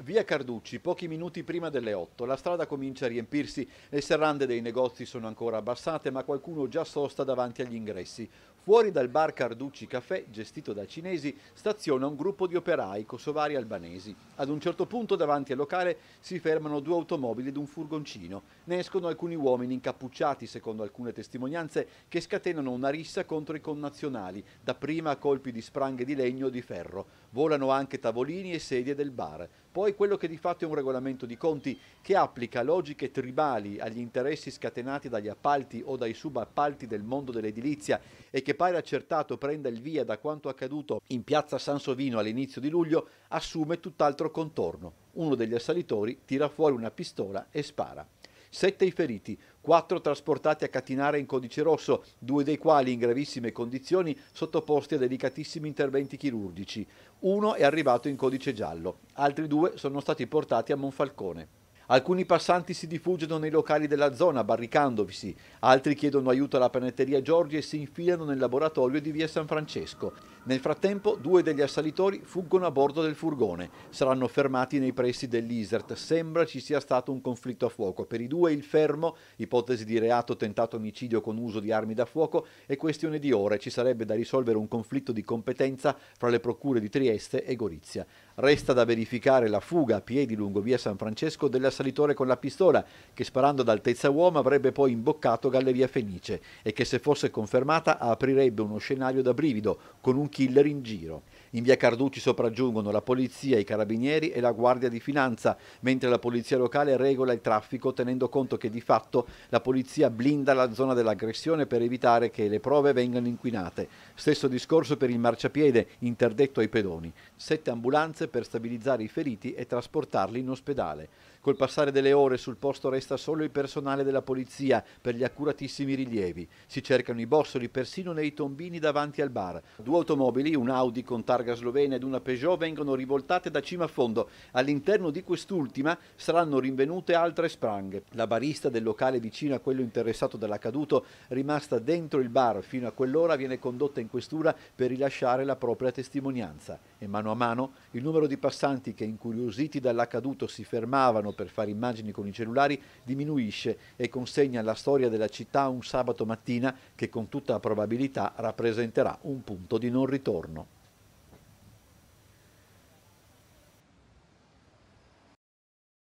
Via Carducci, pochi minuti prima delle 8, la strada comincia a riempirsi, le serrande dei negozi sono ancora abbassate ma qualcuno già sosta davanti agli ingressi. Fuori dal bar Carducci Café, gestito da cinesi, staziona un gruppo di operai kosovari albanesi. Ad un certo punto davanti al locale si fermano due automobili ed un furgoncino. Ne escono alcuni uomini incappucciati, secondo alcune testimonianze, che scatenano una rissa contro i connazionali, dapprima a colpi di spranghe di legno o di ferro. Volano anche tavolini e sedie del bar. Poi quello che di fatto è un regolamento di conti che applica logiche tribali agli interessi scatenati dagli appalti o dai subappalti del mondo dell'edilizia e che pare accertato prenda il via da quanto accaduto in piazza San Sovino all'inizio di luglio, assume tutt'altro contorno. Uno degli assalitori tira fuori una pistola e spara sette i feriti, quattro trasportati a Catinare in codice rosso, due dei quali in gravissime condizioni sottoposti a delicatissimi interventi chirurgici. Uno è arrivato in codice giallo, altri due sono stati portati a Monfalcone. Alcuni passanti si diffugiano nei locali della zona barricandovisi, altri chiedono aiuto alla panetteria Giorgi e si infilano nel laboratorio di via San Francesco. Nel frattempo due degli assalitori fuggono a bordo del furgone, saranno fermati nei pressi dell'Isert. Sembra ci sia stato un conflitto a fuoco. Per i due il fermo, ipotesi di reato tentato omicidio con uso di armi da fuoco, è questione di ore. Ci sarebbe da risolvere un conflitto di competenza fra le procure di Trieste e Gorizia. Resta da verificare la fuga a piedi lungo via San Francesco dell'assalitore con la pistola, che sparando ad altezza uomo avrebbe poi imboccato Galleria Fenice e che se fosse confermata aprirebbe uno scenario da brivido con un killer in giro. In via Carducci sopraggiungono la polizia, i carabinieri e la guardia di finanza, mentre la polizia locale regola il traffico tenendo conto che di fatto la polizia blinda la zona dell'aggressione per evitare che le prove vengano inquinate. Stesso discorso per il marciapiede interdetto ai pedoni. Sette ambulanze per stabilizzare i feriti e trasportarli in ospedale. Col passare delle ore sul posto resta solo il personale della polizia per gli accuratissimi rilievi. Si cercano i bossoli persino nei tombini davanti al bar. Due automobili automobili, un Audi con targa slovena ed una Peugeot, vengono rivoltate da cima a fondo. All'interno di quest'ultima saranno rinvenute altre spranghe. La barista del locale vicino a quello interessato dall'accaduto, rimasta dentro il bar fino a quell'ora, viene condotta in questura per rilasciare la propria testimonianza. E mano a mano il numero di passanti che incuriositi dall'accaduto si fermavano per fare immagini con i cellulari diminuisce e consegna la storia della città un sabato mattina che con tutta probabilità rappresenterà un punto di non ritorno ritorno.